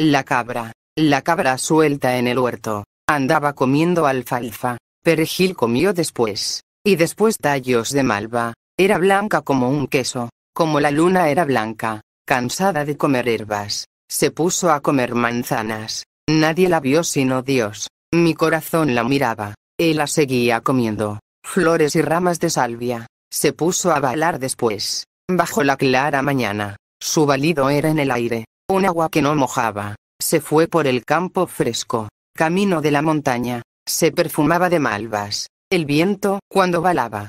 La cabra, la cabra suelta en el huerto, andaba comiendo alfalfa, perejil comió después, y después tallos de malva, era blanca como un queso, como la luna era blanca, cansada de comer herbas, se puso a comer manzanas, nadie la vio sino Dios, mi corazón la miraba, él la seguía comiendo, flores y ramas de salvia, se puso a bailar después, bajo la clara mañana, su balido era en el aire, un agua que no mojaba. Se fue por el campo fresco, camino de la montaña, se perfumaba de malvas. El viento, cuando balaba,